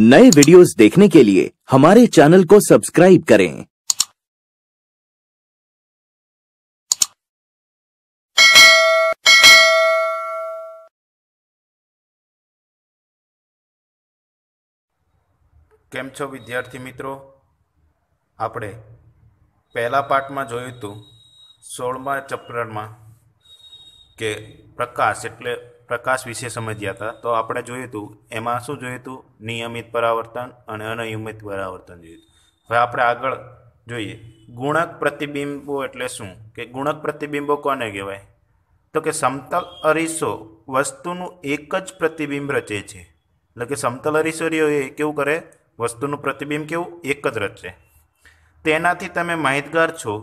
नए वीडियोस देखने के लिए हमारे चैनल को सब्सक्राइब करें કેમ છો વિદ્યાર્થી મિત્રો આપણે પહેલા પાઠમાં જોયું હતું સોળમા ચપ્ટરમાં કે પ્રકાશ એટલે પ્રકાશ વિશે સમજ્યા હતા તો આપણે જોયું હતું એમાં શું જોયું હતું નિયમિત પરાવર્તન અને અનિયમિત પરાવર્તન જોયું હવે આપણે આગળ જોઈએ ગુણક પ્રતિબિંબો એટલે શું કે ગુણક પ્રતિબિંબો કોને કહેવાય તો કે સમતલ અરીસો વસ્તુનું એક જ પ્રતિબિંબ રચે છે એટલે કે સમતલ અરીસો એ કેવું કરે વસ્તુનું પ્રતિબિંબ કેવું એક જ રચે તેનાથી તમે માહિતગાર છો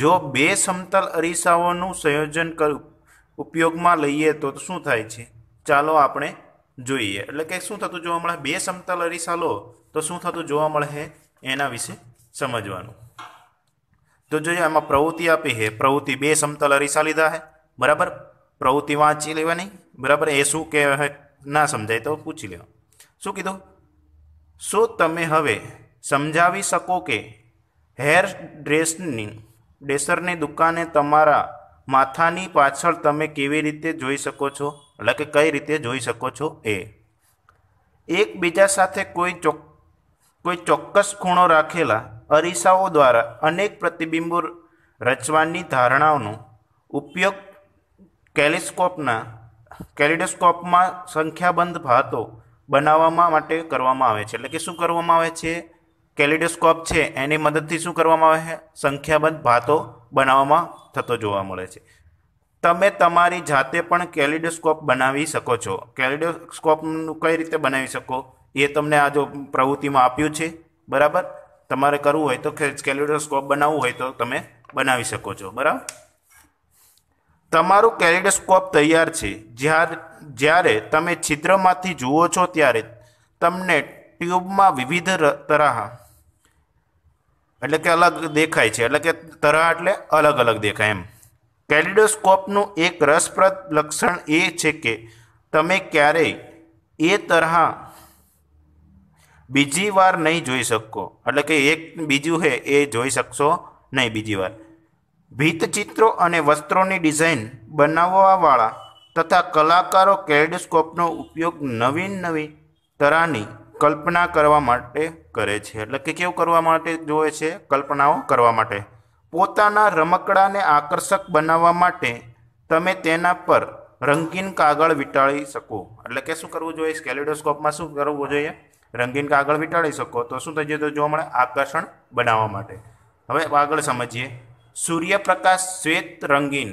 જો બે સમતલ અરીસાઓનું સંયોજન કરું ઉપયોગમાં લઈએ તો શું થાય છે ચાલો આપણે જોઈએ એટલે કે શું થતું જોવા મળે બે સમતલ અરીસા લો તો શું થતું જોવા મળે એના વિશે સમજવાનું તો જોઈએ આમાં પ્રવૃત્તિ આપી છે પ્રવૃત્તિ બે સમતલ અરીસા લીધા છે બરાબર પ્રવૃત્તિ વાંચી લેવાની બરાબર એ શું કહેવાય ના સમજાય તો પૂછી લેવા શું કીધું શું તમે હવે સમજાવી શકો કે હેર ડ્રેસની ડ્રેસરની દુકાને તમારા માથાની પાછળ તમે કેવી રીતે જોઈ શકો છો એટલે કે કઈ રીતે જોઈ શકો છો એ એકબીજા સાથે કોઈ ચોક કોઈ ચોક્કસ ખૂણો રાખેલા અરીસાઓ દ્વારા અનેક પ્રતિબિંબો રચવાની ધારણાઓનો ઉપયોગ કેલિસ્કોપના કેલિડોસ્કોપમાં સંખ્યાબંધ ભાતો બનાવવામાં માટે કરવામાં આવે છે એટલે કે શું કરવામાં આવે છે કેલિડોસ્કોપ છે એની મદદથી શું કરવામાં આવે છે સંખ્યાબંધ ભાતો બનાવવામાં થતો જોવા મળે છે તમે તમારી જાતે પણ કેલિડોસ્કોપ બનાવી શકો છો કેલિડોસ્કોપનું કઈ રીતે બનાવી શકો એ તમને આ જો પ્રવૃત્તિમાં આપ્યું છે બરાબર તમારે કરવું હોય તો કેલિડોસ્કોપ બનાવવું હોય તો તમે બનાવી શકો છો બરાબર તમારું કેલિડોસ્કોપ તૈયાર છે જ્યારે તમે છિદ્રમાંથી જુઓ છો ત્યારે તમને ટ્યુબમાં વિવિધ તરાહ એટલે કે અલગ દેખાય છે એટલે કે તરહ એટલે અલગ અલગ દેખાય એમ કેલિડોસ્કોપનું એક રસપ્રદ લક્ષણ એ છે કે તમે ક્યારેય એ તરહ બીજી વાર નહીં જોઈ શકો એટલે કે એક બીજું છે એ જોઈ શકશો નહીં બીજી વાર ભીતચિત્રો અને વસ્ત્રોની ડિઝાઇન બનાવવાવાળા તથા કલાકારો કેલિડોસ્કોપનો ઉપયોગ નવીન નવી તરાની કલ્પના કરવા માટે કરે છે એટલે કે કેવું કરવા માટે જોવે છે કલ્પનાઓ કરવા માટે પોતાના રમકડાને આકર્ષક બનાવવા માટે તમે તેના પર રંગીન કાગળ વીંટાળી શકો એટલે કે શું કરવું જોઈએ સ્કેલિડોસ્કોપમાં શું કરવું જોઈએ રંગીન કાગળ વીંટાળી શકો તો શું થઈ જતું જોવા મળે આકર્ષણ બનાવવા માટે હવે આગળ સમજીએ સૂર્યપ્રકાશ શ્વેત રંગીન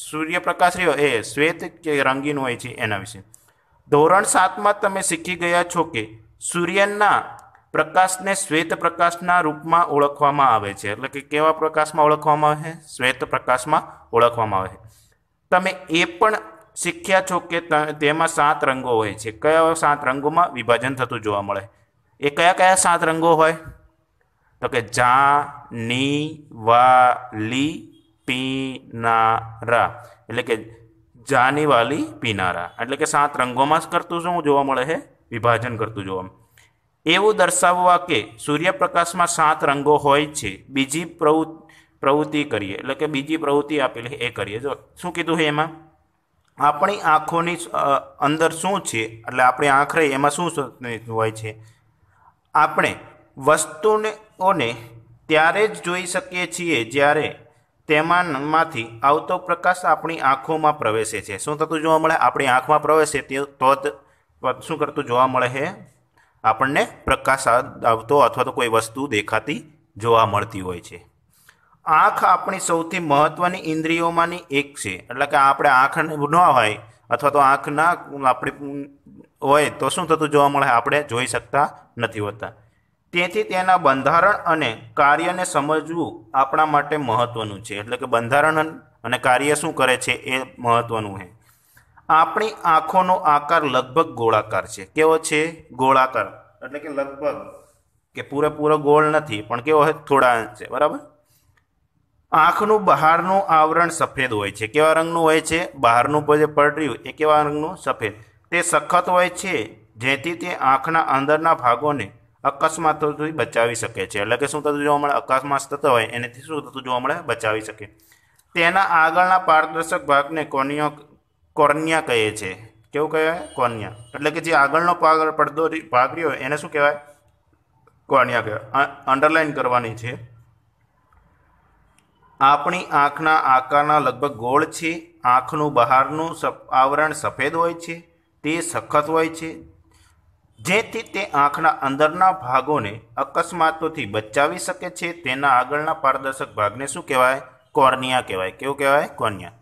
સૂર્યપ્રકાશ રહ્યો એ શ્વેત કે રંગીન હોય છે એના વિશે ધોરણ સાતમાં તમે શીખી ગયા છો કે સૂર્યના પ્રકાશને શ્વેત પ્રકાશના રૂપમાં ઓળખવામાં આવે છે એટલે કે કેવા પ્રકાશમાં ઓળખવામાં આવે છે શ્વેત પ્રકાશમાં ઓળખવામાં આવે તમે એ પણ શીખ્યા છો કે તેમાં સાત રંગો હોય છે કયા સાત રંગોમાં વિભાજન થતું જોવા મળે એ કયા કયા સાત રંગો હોય તો કે જા ની વા લી પીનારા એટલે કે જાની વાલી પીનારા એટલે કે સાત રંગોમાં કરતું શું જોવા મળે છે વિભાજન કરતું જોવા એવું દર્શાવવા કે સૂર્યપ્રકાશમાં સાત રંગો હોય છે બીજી પ્રવૃત્તિ પ્રવૃત્તિ કરીએ એટલે કે બીજી પ્રવૃત્તિ આપેલી એ કરીએ જો શું કીધું છે એમાં આપણી આંખોની અંદર શું છે એટલે આપણી આંખ રહી એમાં શું હોય છે આપણે વસ્તુઓને ત્યારે જ જોઈ શકીએ છીએ જ્યારે તેમાંમાંથી આવતો પ્રકાશ આપણી આંખોમાં પ્રવેશે છે શું થતું જોવા મળે આપણી આંખમાં પ્રવેશે તો જ શું કરતું જોવા મળે છે આપણને પ્રકાશ આવતો અથવા તો કોઈ વસ્તુ દેખાતી જોવા મળતી હોય છે આંખ આપણી સૌથી મહત્ત્વની ઇન્દ્રિયોમાંની એક છે એટલે કે આપણે આંખ ન હોય અથવા તો આંખ ના આપણી હોય તો શું થતું જોવા મળે આપણે જોઈ શકતા નથી હોતા તેથી તેના બંધારણ અને કાર્યને સમજવું આપણા માટે મહત્ત્વનું છે એટલે કે બંધારણ અને કાર્ય શું કરે છે એ મહત્ત્વનું છે આપણી આંખોનો આકાર લગભગ ગોળાકાર છે કેવો છે ગોળાકાર એટલે કે લગભગ કે પૂરેપૂરો ગોળ નથી પણ કેવો હોય થોડા છે બરાબર આંખનું બહારનું આવરણ સફેદ હોય છે કેવા રંગનું હોય છે બહારનું જે પડ્યું એ કેવા રંગનું સફેદ તે સખત હોય છે જેથી તે આંખના અંદરના ભાગોને અકસ્માતોથી બચાવી શકે છે એટલે કે શું થતું જોવા મળે અકસ્માત થતા હોય એનાથી શું થતું જોવા મળે બચાવી શકે તેના આગળના પારદર્શક ભાગને કોનિયો કોર્નિયા કહે છે કેવું કહેવાય કોર્નિયા એટલે કે જે આગળનો પાગ પડદો ભાગ રહ્યો એને શું કહેવાય કોર્નિયા કહેવાય અંડરલાઇન કરવાની છે આપણી આંખના આકારના લગભગ ગોળ છે આંખનું બહારનું આવરણ સફેદ હોય છે તે સખત હોય છે જેથી તે આંખના અંદરના ભાગોને અકસ્માતોથી બચાવી શકે છે તેના આગળના પારદર્શક ભાગને શું કહેવાય કોર્નિયા કહેવાય કેવું કહેવાય કોર્નિયા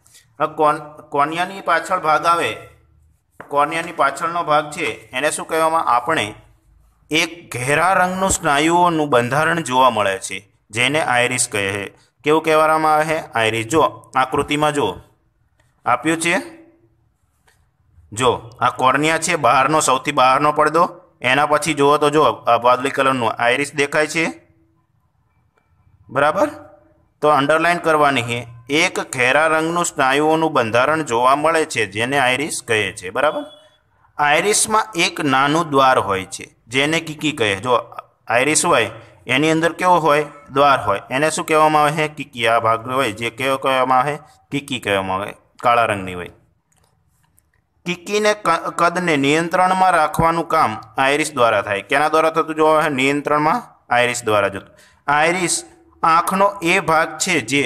કોન્યાની પાછળ ભાગ આવે કોન્યાની પાછળનો ભાગ છે એને શું કહેવામાં આપણે એક ઘેરા રંગનું સ્નાયુઓનું બંધારણ જોવા મળે છે જેને આયરિસ કહે છે કેવું કહેવામાં આવે છે આયરિસ જો આકૃતિમાં જો આપ્યું છે જો આ કોર્નિયા છે બહારનો સૌથી બહારનો પડદો એના પછી જુઓ તો જો વાદળી કલરનું આયરિસ દેખાય છે બરાબર તો અંડરલાઇન કરવાની છે એક ઘેરા રંગનું સ્નાયુઓનું બંધારણ જોવા મળે છે જેને આઇરિસ કહે છે બરાબર આઇરિસમાં એક નાનું દ્વાર હોય છે જેને કિકી કહે જો આઇરિસ હોય એની અંદર કેવો હોય દ્વાર હોય એને શું કહેવામાં આવે છે કિકી આ ભાગ હોય જે કેવો કહેવામાં આવે કિકી કહેવામાં આવે કાળા રંગની હોય કીકીને કદને નિયંત્રણમાં રાખવાનું કામ આઇરિસ દ્વારા થાય કેના દ્વારા થતું જોવા નિયંત્રણમાં આઇરિસ દ્વારા જતું આઇરિસ આંખનો એ ભાગ છે જે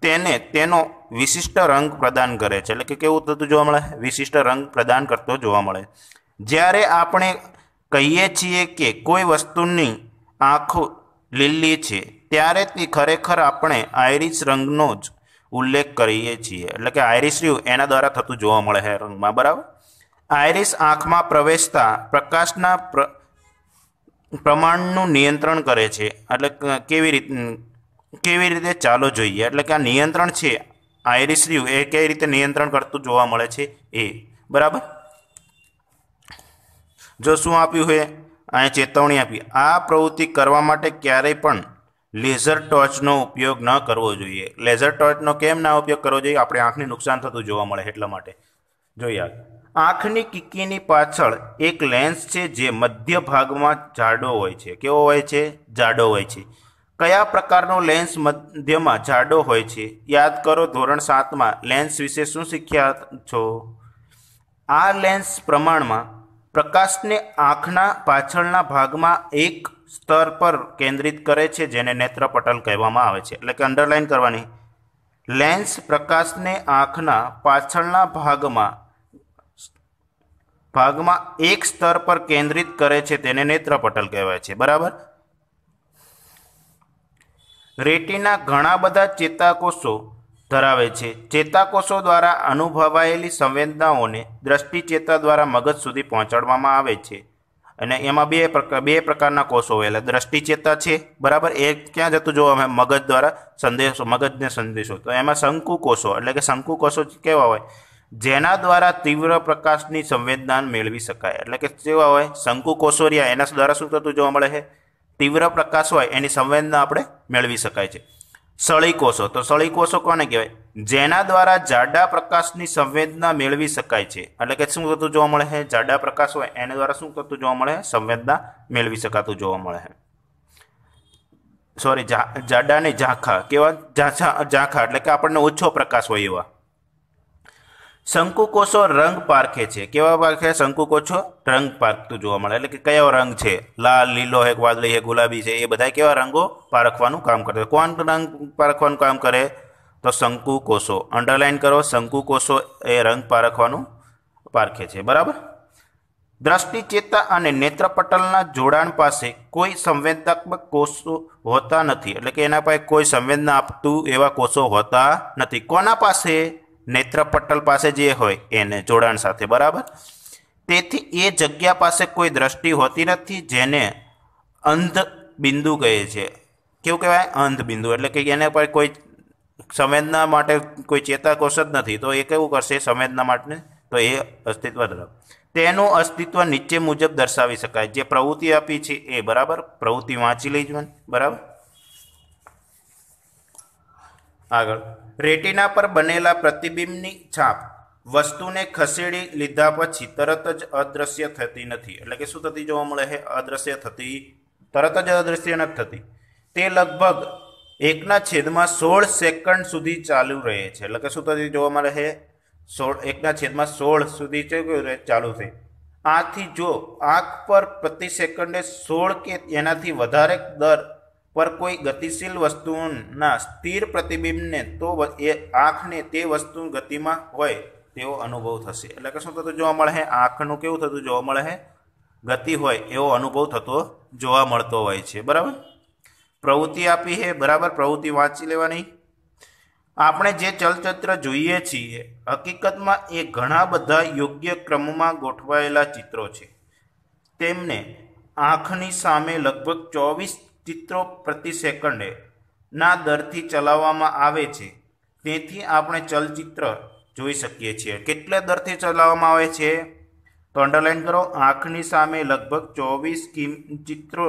તેને તેનો વિશિષ્ટ રંગ પ્રદાન કરે છે એટલે કે કેવું થતું જોવા મળે વિશિષ્ટ રંગ પ્રદાન કરતો જોવા મળે જ્યારે આપણે કહીએ છીએ કે કોઈ વસ્તુની આંખ લીલી છે ત્યારે તે ખરેખર આપણે આયરિશ રંગનો જ ઉલ્લેખ કરીએ છીએ એટલે કે આયરિશ રહ્યું એના દ્વારા થતું જોવા મળે છે રંગમાં બરાબર આયરિશ આંખમાં પ્રવેશતા પ્રકાશના પ્રમાણનું નિયંત્રણ કરે છે એટલે કેવી રીત કેવી રીતે ચાલુ જોઈએ એટલે કે આ નિયંત્રણ છે આયરિશ રીવ એ કઈ રીતે નિયંત્રણ કરતું જોવા મળે છે એ બરાબર જો શું આપ્યું હોય અહીંયા ચેતવણી આપી આ પ્રવૃત્તિ કરવા માટે ક્યારેય પણ લેઝર ટોર્ચનો ઉપયોગ ન કરવો જોઈએ લેઝર ટોર્ચનો કેમ ના ઉપયોગ કરવો જોઈએ આપણે આંખને નુકસાન થતું જોવા મળે એટલા માટે જોઈએ આંખની કિકીની પાછળ એક લેન્સ છે જે મધ્ય ભાગમાં જાડો હોય છે કેવો હોય છે જાડો હોય છે કયા પ્રકારનો લેન્સ મધ્યમાં જાડો હોય છે યાદ કરો ધોરણ સાતમાં લેન્સ વિશે શું શીખ્યા છો આ લેન્સ પ્રમાણમાં પ્રકાશને આંખના પાછળના ભાગમાં એક સ્તર પર કેન્દ્રિત કરે છે જેને નેત્રપટલ કહેવામાં આવે છે એટલે કે અંડરલાઇન કરવાની લેન્સ પ્રકાશને આંખના પાછળના ભાગમાં ભાગમાં એક સ્તર પર કેન્દ્રિત કરે છે તેને નેત્રપટલ કહેવાય છે બરાબર રેટીના ઘણા બધા ચેતાકોષો ધરાવે છે ચેતાકોષો દ્વારા અનુભવાયેલી સંવેદનાઓને દ્રષ્ટિચેતા દ્વારા મગજ સુધી પહોંચાડવામાં આવે છે અને એમાં બે પ્રકાર બે પ્રકારના કોષો એટલે દ્રષ્ટિચેતા છે બરાબર એ ક્યાં જતું જોવા અમે મગજ દ્વારા સંદેશો મગજને સંદેશો તો એમાં શંકુ કોષો એટલે કે શંકુ કોષો કેવા હોય જેના દ્વારા તીવ્ર પ્રકાશની સંવેદના મેળવી શકાય એટલે કે કેવા હોય શંકુ કોષો રહ્યા એના દ્વારા શું થતું જોવા મળે છે તીવ્ર પ્રકાશ હોય એની સંવેદના આપણે મેળવી શકાય છે સળીકોષો તો સળીકોષો કોને કહેવાય જેના દ્વારા જાડા પ્રકાશની સંવેદના મેળવી શકાય છે એટલે કે શું થતું જોવા મળે છે જાડા પ્રકાશ હોય એને દ્વારા શું થતું જોવા મળે સંવેદના મેળવી શકાતું જોવા મળે છે સોરી જાડાની ઝાંખા કેવા ઝાંખા એટલે કે આપણને ઓછો પ્રકાશ હોય એવા શંકુકોષો રંગ પારખે છે કેવા પારખે શંકુકોષો રંગ પારખતું જોવા મળે એટલે કે કયો રંગ છે લાલ લીલો હે વાદળી હે ગુલાબી છે એ બધા કેવા રંગો પારખવાનું કામ કરે કોણ રંગ પારખવાનું કામ કરે તો શંકુકોષો અંડરલાઇન કરો શંકુકોષો એ રંગ પારખવાનું પારખે છે બરાબર દ્રષ્ટિ ચેતા અને નેત્રપટલના જોડાણ પાસે કોઈ સંવેદનાત્મક કોષો હોતા નથી એટલે કે એના પાસે કોઈ સંવેદના આપતું એવા કોષો હોતા નથી કોના પાસે નેત્રપટલ પાસે જે હોય એને જોડાણ સાથે બરાબર તેથી એ જગ્યા પાસે કોઈ દ્રષ્ટિ હોતી નથી જેને અંધ બિંદુ કહે છે કેવું કહેવાય અંધ બિંદુ એટલે કે એને પર કોઈ સંવેદના માટે કોઈ ચેતાકોષ જ નથી તો એ કેવું કરશે સંવેદના માટે તો એ અસ્તિત્વ ધરાવે તેનું અસ્તિત્વ નીચે મુજબ દર્શાવી શકાય જે પ્રવૃત્તિ આપી છે એ બરાબર પ્રવૃત્તિ વાંચી લેજો બરાબર આગળ રેટિના પર બનેલા પ્રતિબિંબની છાપ વસ્તુને ખસેડી લીધા પછી તરત જ અદ્રશ્ય થતી નથી એટલે કે શું થતી જોવા મળે છે અદ્રશ્ય થતી તરત જ અદ્રશ્ય નથી થતી તે લગભગ એકના છેદમાં સોળ સેકન્ડ સુધી ચાલુ રહે છે એટલે કે શું થતી જોવા મળે છે સોળ એકના છેદમાં સોળ સુધી ચાલુ થઈ આથી જો આંખ પર પ્રતિ સેકન્ડે સોળ કે એનાથી વધારે દર પર કોઈ ગતિશીલ વસ્તુના સ્થિર પ્રતિબિંબને તો એ આંખને તે વસ્તુ ગતિમાં હોય તેવો અનુભવ થશે એટલે કે શું થતું જોવા મળે આંખનું કેવું થતું જોવા મળે ગતિ હોય એવો અનુભવ થતો જોવા મળતો હોય છે બરાબર પ્રવૃત્તિ આપી છે બરાબર પ્રવૃત્તિ વાંચી લેવાની આપણે જે ચલચિત્ર જોઈએ છીએ હકીકતમાં એ ઘણા બધા યોગ્ય ક્રમમાં ગોઠવાયેલા ચિત્રો છે તેમને આંખની સામે લગભગ ચોવીસ ચિત્રો પ્રતિ સેકન્ડે ના દરથી ચલાવવામાં આવે છે તેથી આપણે ચલચિત્ર જોઈ શકીએ છીએ કેટલા દરથી ચલાવવામાં આવે છે તો અંડરલાઈન કરો આંખની સામે લગભગ ચોવીસ કિમ ચિત્રો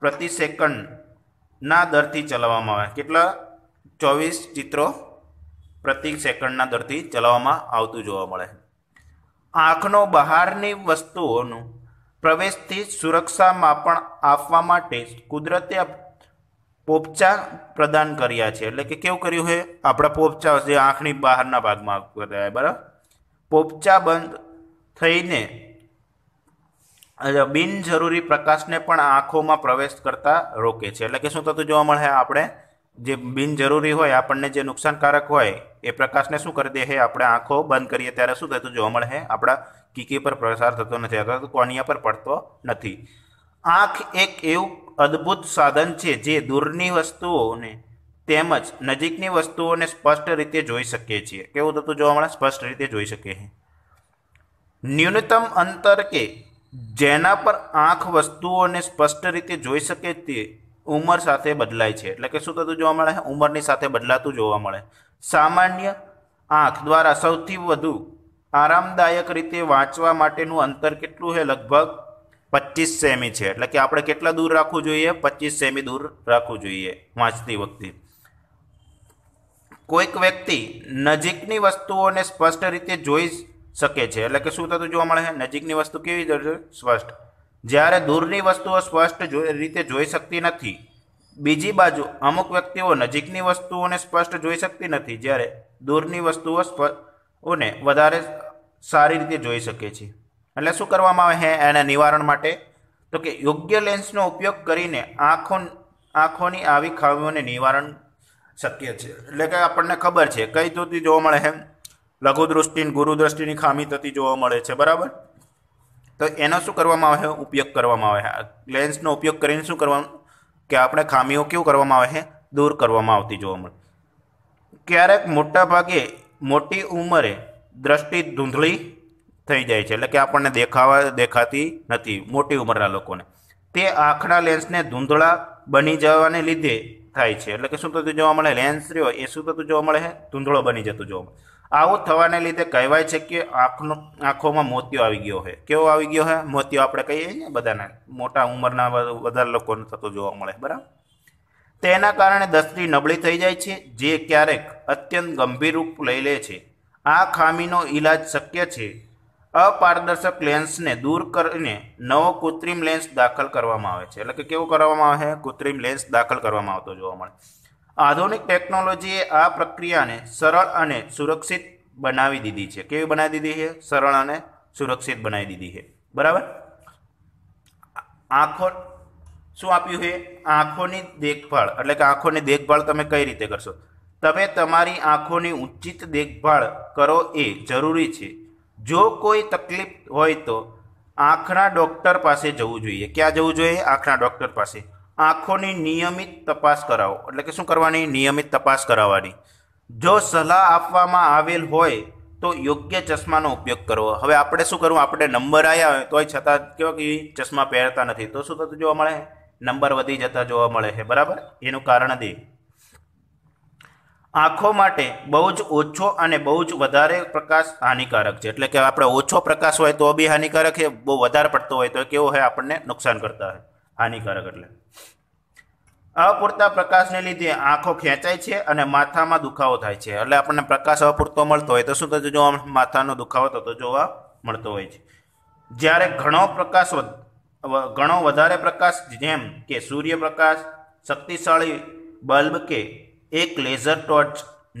પ્રતિ સેકન્ડના દરથી ચલાવવામાં આવે કેટલા ચોવીસ ચિત્રો પ્રતિ સેકન્ડના દરથી ચલાવવામાં આવતું જોવા મળે આંખનો બહારની વસ્તુઓનું પ્રવેશથી સુરક્ષામાં પણ આપવા માટે કુદરતે પોપચા પ્રદાન કર્યા છે એટલે કે કેવું કર્યું છે આપણા પોપચા જે આંખની બહારના ભાગમાં કર્યા બરાબર પોપચા બંધ થઈને બિનજરૂરી પ્રકાશને પણ આંખોમાં પ્રવેશ કરતા રોકે છે એટલે કે શું થતું જોવા મળે આપણે જે બિનજરૂરી હોય આપણને જે નુકસાનકારક હોય એ પ્રકાશને શું કરી દે છે આપણે આંખો બંધ કરીએ ત્યારે શું થતું જોવા મળે છે આપણા કીકી પર પ્રસાર થતો નથી અથવા તો કોનિયા પર પડતો નથી આંખ એક એવું અદ્ભુત સાધન છે જે દૂરની વસ્તુઓને તેમજ નજીકની વસ્તુઓને સ્પષ્ટ રીતે જોઈ શકીએ છીએ કેવું થતું જોવા મળે સ્પષ્ટ રીતે જોઈ શકીએ છીએ ન્યૂનતમ અંતર કે જેના પર આંખ વસ્તુઓને સ્પષ્ટ રીતે જોઈ શકે તે ઉંમર સાથે બદલાય છે એટલે કે શું થતું જોવા મળે ઉંમરની સાથે બદલાતું જોવા મળે સામાન્ય આંખ દ્વારા સૌથી વધુ આરામદાયક રીતે વાંચવા માટેનું અંતર કેટલું છે લગભગ પચીસ સેમી છે એટલે કે આપણે કેટલા દૂર રાખવું જોઈએ પચીસ સેમી દૂર રાખવું જોઈએ વાંચતી વખતે કોઈક વ્યક્તિ નજીકની વસ્તુઓને સ્પષ્ટ રીતે જોઈ શકે છે એટલે કે શું થતું જોવા મળે છે નજીકની વસ્તુ કેવી રીતે સ્પષ્ટ જ્યારે દૂરની વસ્તુઓ સ્પષ્ટ રીતે જોઈ શકતી નથી બીજી બાજુ અમુક વ્યક્તિઓ નજીકની વસ્તુઓને સ્પષ્ટ જોઈ શકતી નથી જ્યારે દૂરની વસ્તુઓ ઓને વધારે સારી રીતે જોઈ શકે છે એટલે શું કરવામાં આવે છે એને નિવારણ માટે તો કે યોગ્ય લેન્સનો ઉપયોગ કરીને આંખો આંખોની આવી ખામીઓને નિવારણ શક્ય છે એટલે કે આપણને ખબર છે કઈ તૂટી જોવા મળે છે લઘુ લઘુદૃષ્ટિ ગુરુદ્રષ્ટિની ખામી થતી જોવા મળે છે બરાબર તો એનો શું કરવામાં આવે ઉપયોગ કરવામાં આવે છે લેન્સનો ઉપયોગ કરીને શું કરવાનું કે આપણે ખામીઓ કેવું કરવામાં આવે છે દૂર કરવામાં આવતી જોવા મળે ક્યારેક મોટાભાગે મોટી ઉંમરે દ્રષ્ટિ ધૂંધળી થઈ જાય છે એટલે કે આપણને દેખાવા દેખાતી નથી મોટી ઉંમરના લોકોને તે આંખના લેન્સને ધૂંધળા બની જવાને લીધે થાય છે એટલે કે શું થતું જોવા મળે લેન્સ રહ્યો એ શું થતું જોવા મળે છે ધૂંધળો બની જતું જોવા મળે આવું થવાને લીધે કહેવાય છે કે આંખનો આંખોમાં મોતિયો આવી ગયો છે કેવો આવી ગયો છે મોતિયો આપણે કહીએ ને બધાને મોટા ઉંમરના વધારે લોકોને થતો જોવા મળે બરાબર તેના કારણે દસ્તી નબળી થઈ જાય છે જે ક્યારેક અત્યંત ગંભીર રૂપ લઈ લે છે આ ખામીનો ઈલાજ શક્ય છે અપારદર્શક લેન્સને દૂર કરીને નવો કૃત્રિમ લેન્સ દાખલ કરવામાં આવે છે એટલે કે કેવું કરવામાં આવે છે કૃત્રિમ લેન્સ દાખલ કરવામાં આવતો જોવા મળે આધુનિક ટેકનોલોજીએ આ પ્રક્રિયાને સરળ અને સુરક્ષિત બનાવી દીધી છે કેવી બનાવી દીધી છે સરળ અને સુરક્ષિત બનાવી દીધી છે બરાબર આંખો શું આપ્યું છે આંખોની દેખભાળ એટલે કે આંખોની દેખભાળ તમે કઈ રીતે કરશો તમે તમારી આંખોની ઉચિત દેખભાળ કરો એ જરૂરી છે જો કોઈ તકલીફ હોય તો આંખના ડૉક્ટર પાસે જવું જોઈએ ક્યાં જવું જોઈએ આંખના ડૉક્ટર પાસે આંખોની નિયમિત તપાસ કરાવો એટલે કે શું કરવાની નિયમિત તપાસ કરાવવાની જો સલાહ આપવામાં આવેલ હોય તો યોગ્ય ચશ્માનો ઉપયોગ કરવો હવે આપણે શું કરવું આપણે નંબર આવ્યા હોય તોય છતાં કેવા કે ચશ્મા પહેરતા નથી તો શું થતું જોવા મળે નંબર વધી જતા જોવા મળે છે બરાબર એનું કારણ દે આંખો માટે બહુ જ ઓછો અને બહુ જ વધારે પ્રકાશ હાનિકારક છે એટલે કે આપણે ઓછો પ્રકાશ હોય તો બી હાનિકારક છે બહુ વધારે પડતો હોય તો કેવો હોય આપણને નુકસાન કરતા હોય હાનિકારક એટલે અપૂરતા પ્રકાશને લીધે આંખો ખેંચાય છે અને માથામાં દુખાવો થાય છે એટલે આપણને પ્રકાશ અપૂરતો મળતો હોય તો શું થતું જોવા માથાનો દુખાવો થતો જોવા મળતો હોય છે જ્યારે ઘણો પ્રકાશ ઘણો વધારે પ્રકાશ જેમ કે સૂર્યપ્રકાશ શક્તિશાળી બલ્બ કે એક લેઝર ટોર્ચ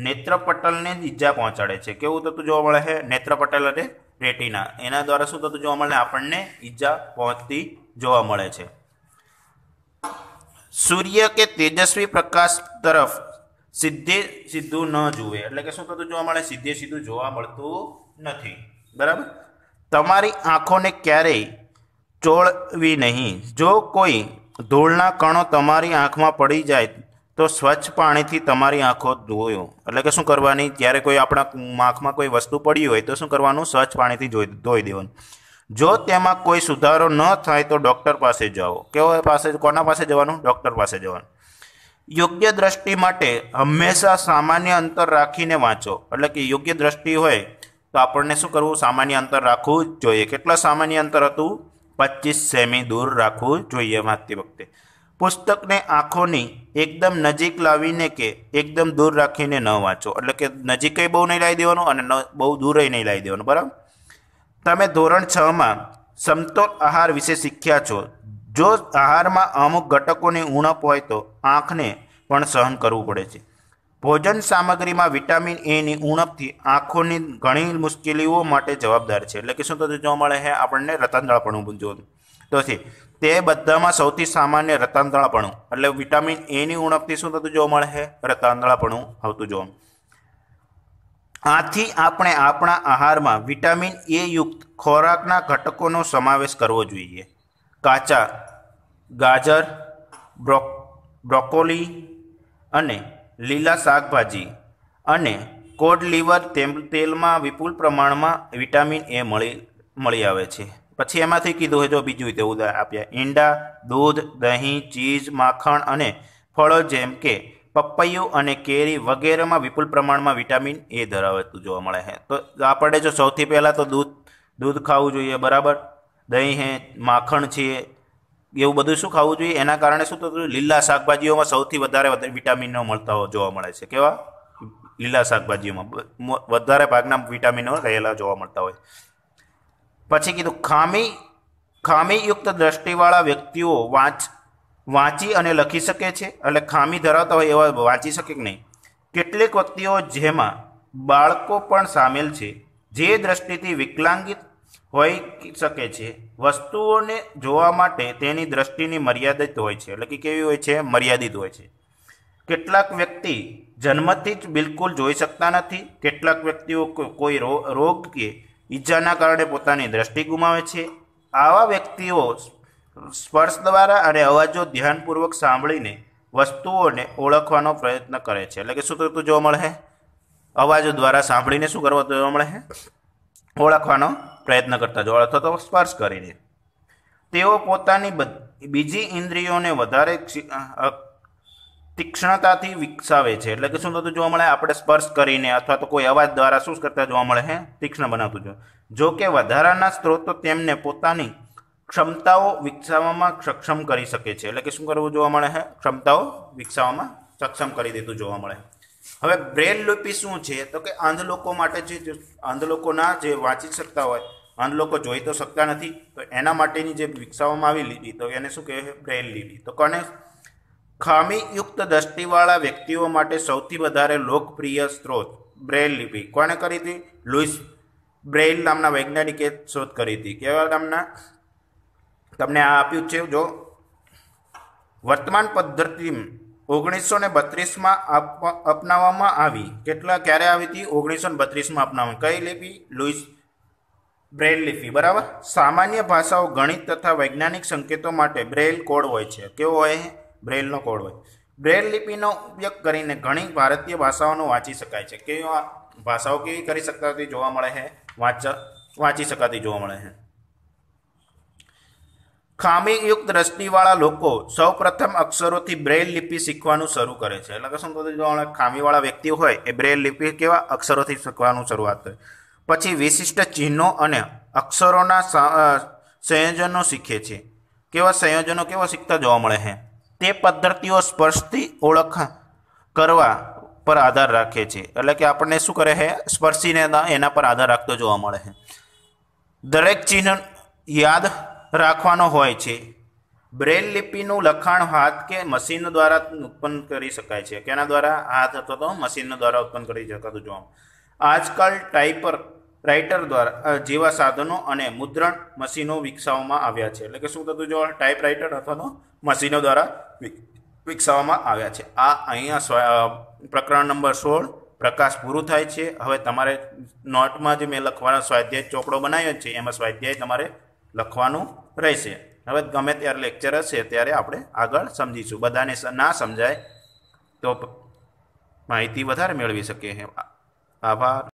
નેત્રપટલને ઈજા પહોંચાડે છે કેવું થતું જોવા મળે છે નેત્રપટલ અને રેટિના એના દ્વારા શું થતું જોવા મળે આપણને ઈજા પહોંચતી જોવા મળે છે સૂર્ય કે તેજસ્વી પ્રકાશ તરફ સીધે સીધું ન જુએ એટલે કે શું થતું જોવા મળે સીધે સીધું જોવા મળતું નથી બરાબર તમારી આંખોને ક્યારેય ચોળવી નહીં જો કોઈ ધૂળના કણો તમારી આંખમાં પડી જાય તો સ્વચ્છ પાણીથી તમારી આંખો ધોયો એટલે કે શું કરવાની જ્યારે કોઈ આપણા આંખમાં કોઈ વસ્તુ પડી હોય તો શું કરવાનું સ્વચ્છ પાણીથી ધોઈ દેવાનું જો તેમાં કોઈ સુધારો ન થાય તો ડૉક્ટર પાસે જાઓ કેવો પાસે કોના પાસે જવાનું ડૉક્ટર પાસે જવાનું યોગ્ય દ્રષ્ટિ માટે હંમેશા સામાન્ય અંતર રાખીને વાંચો એટલે કે યોગ્ય દ્રષ્ટિ હોય તો આપણને શું કરવું સામાન્ય અંતર રાખવું જ જોઈએ કેટલા સામાન્ય અંતર હતું પચીસ સેમી દૂર રાખવું જોઈએ વાંચતી વખતે પુસ્તકને આંખોની એકદમ નજીક લાવીને કે એકદમ દૂર રાખીને ન વાંચો એટલે કે નજીકે બહુ નહીં લાવી દેવાનું અને બહુ દૂરય નહીં લાવી દેવાનું બરાબર તમે ધોરણ છમાં સમતોલ આહાર વિશે શીખ્યા છો જો આહારમાં અમુક ઘટકોની ઉણપ હોય તો આંખને પણ સહન કરવું પડે છે ભોજન સામગ્રીમાં વિટામિન એની ઉણપથી આંખોની ઘણી મુશ્કેલીઓ માટે જવાબદાર છે એટલે કે શું થતું જોવા મળે છે આપણને રતનદાળપણું જોવું તો છે તે બધામાં સૌથી સામાન્ય રતાંતળાપણું એટલે વિટામિન એની ઉણપથી શું થતું જોવા મળે છે રતાંતળાપણું આવતું જોવા આથી આપણે આપણા આહારમાં વિટામિન એ યુક્ત ખોરાકના ઘટકોનો સમાવેશ કરવો જોઈએ કાચા ગાજર બ્રોકોલી અને લીલા શાકભાજી અને કોડ લીવર તેલમાં વિપુલ પ્રમાણમાં વિટામિન એ મળી મળી આવે છે પછી એમાંથી કીધું હોય તો બીજું રીતે ઉદાહરણ આપ્યા ઈંડા દૂધ દહીં ચીઝ માખણ અને ફળો જેમ કે પપૈયું અને કેરી વગેરેમાં વિપુલ પ્રમાણમાં વિટામિન એ ધરાવતું જોવા મળે છે તો આપણે જો સૌથી પહેલાં તો દૂધ દૂધ ખાવું જોઈએ બરાબર દહીં છે માખણ છે એવું બધું શું ખાવું જોઈએ એના કારણે શું થતું લીલા શાકભાજીઓમાં સૌથી વધારે વિટામિનો મળતા જોવા મળે છે કેવા લીલા શાકભાજીઓમાં વધારે ભાગના વિટામિનો રહેલા જોવા મળતા હોય પછી કીધું ખામી ખામીયુક્ત દ્રષ્ટિવાળા વ્યક્તિઓ વાંચ વાંચી અને લખી શકે છે એટલે ખામી ધરાવતા હોય એવા વાંચી શકે કે નહીં કેટલીક વ્યક્તિઓ જેમાં બાળકો પણ સામેલ છે જે દ્રષ્ટિથી વિકલાંગિત હોઈ શકે છે વસ્તુઓને જોવા માટે તેની દ્રષ્ટિની મર્યાદિત હોય છે એટલે કે કેવી હોય છે મર્યાદિત હોય છે કેટલાક વ્યક્તિ જન્મથી જ બિલકુલ જોઈ શકતા નથી કેટલાક વ્યક્તિઓ કોઈ રોગ કે ઈજાના કારણે પોતાની દ્રષ્ટિ ગુમાવે છે આવા વ્યક્તિઓ સ્પર્શ દ્વારા અને અવાજો ધ્યાનપૂર્વક સાંભળીને વસ્તુઓને ઓળખવાનો પ્રયત્ન કરે છે એટલે કે શું થતું જોવા મળે અવાજો દ્વારા સાંભળીને શું કરવો જોવા મળે ઓળખવાનો પ્રયત્ન કરતા જોવા અથવા તો સ્પર્શ કરીને તેઓ પોતાની બીજી ઇન્દ્રિયોને વધારે તીક્ષ્ણતાથી વિકસાવે છે એટલે કે શું થતું જોવા મળે આપણે સ્પર્શ કરીને અથવા તો કોઈ અવાજ દ્વારા શું કરતા જોવા મળે હે તીક્ષ્ણ બનાવતું જોઈએ જો કે વધારાના સ્ત્રોતો તેમને પોતાની ક્ષમતાઓ વિકસાવવામાં સક્ષમ કરી શકે છે એટલે કે શું કરવું જોવા મળે છે ક્ષમતાઓ વિકસાવવામાં સક્ષમ કરી દીધું જોવા મળે હવે બ્રેલ લિપિ શું છે તો કે અંધ લોકો માટે જે અંધ લોકોના જે વાંચી શકતા હોય અંધ લોકો જોઈ તો શકતા નથી તો એના માટેની જે વિકસાવવામાં આવી લીધી તો એને શું કહેવાય બ્રેલ લીધી તો કોને ખામીયુક્ત દ્રષ્ટિવાળા વ્યક્તિઓ માટે સૌથી વધારે લોકપ્રિય સ્ત્રોત બ્રેલ લિપિ કોણે કરી હતી લુઈસ બ્રેઇલ નામના વૈજ્ઞાનિકે શોધ કરી હતી કેવા નામના તમને આ આપ્યું છે જો વર્તમાન પદ્ધતિ ઓગણીસો ને બત્રીસમાં અપનાવવામાં આવી કેટલા ક્યારે આવી હતી ઓગણીસો ને બત્રીસમાં અપનાવવામાં કઈ લિપિ લુઈસ બ્રેલ લિપિ બરાબર સામાન્ય ભાષાઓ ગણિત તથા વૈજ્ઞાનિક સંકેતો માટે બ્રેલ કોડ હોય છે કેવો હોય બ્રેલનો કોડ હોય બ્રેલ લિપિનો ઉપયોગ કરીને ઘણી ભારતીય ભાષાઓનો વાંચી શકાય છે કેવા ભાષાઓ કેવી કરી શકાતી જોવા મળે છે વાંચ વાંચી શકાતી જોવા મળે છે ખામીયુક્ત રશ્મિવાળા લોકો સૌપ્રથમ અક્ષરોથી બ્રેલ લિપિ શીખવાનું શરૂ કરે છે એટલે કે શું કહું જો ખામીવાળા વ્યક્તિ હોય એ બ્રેલ લિપિ કેવા અક્ષરોથી શીખવાનું શરૂઆત કરે પછી વિશિષ્ટ ચિહ્નો અને અક્ષરોના સંયોજનો શીખે છે કેવા સંયોજનો કેવા શીખતા જોવા મળે છે તે પદ્ધતિઓ સ્પર્શથી ઓળખ કરવા પર આધાર રાખે છે એટલે કે આપણને શું કરે છે સ્પર્શીને એના પર આધાર રાખતો જોવા મળે છે દરેક ચિહ્ન યાદ રાખવાનો હોય છે બ્રેલ લિપિનું લખાણ હાથ કે મશીન દ્વારા ઉત્પન્ન કરી શકાય છે કેના દ્વારા હાથ અથવા તો મશીન દ્વારા ઉત્પન્ન કરી શકાતું જોવા આજકાલ ટાઈપર રાઇટર દ્વારા જેવા સાધનો અને મુદ્રણ મશીનો વિકસાવવામાં આવ્યા છે એટલે કે શું થતું જોવા ટાઈપ રાઇટર અથવા તો મશીનો દ્વારા વિકસાવવામાં આવ્યા છે આ અહીંયા પ્રકરણ નંબર સોળ પ્રકાશ પૂરું થાય છે હવે તમારે નોટમાં જે મેં લખવાના સ્વાધ્યાય ચોપડો બનાવ્યો છે એમાં સ્વાધ્યાય તમારે લખવાનું રહેશે હવે ગમે ત્યારે લેક્ચર હશે ત્યારે આપણે આગળ સમજીશું બધાને ના સમજાય તો માહિતી વધારે મેળવી શકીએ આભાર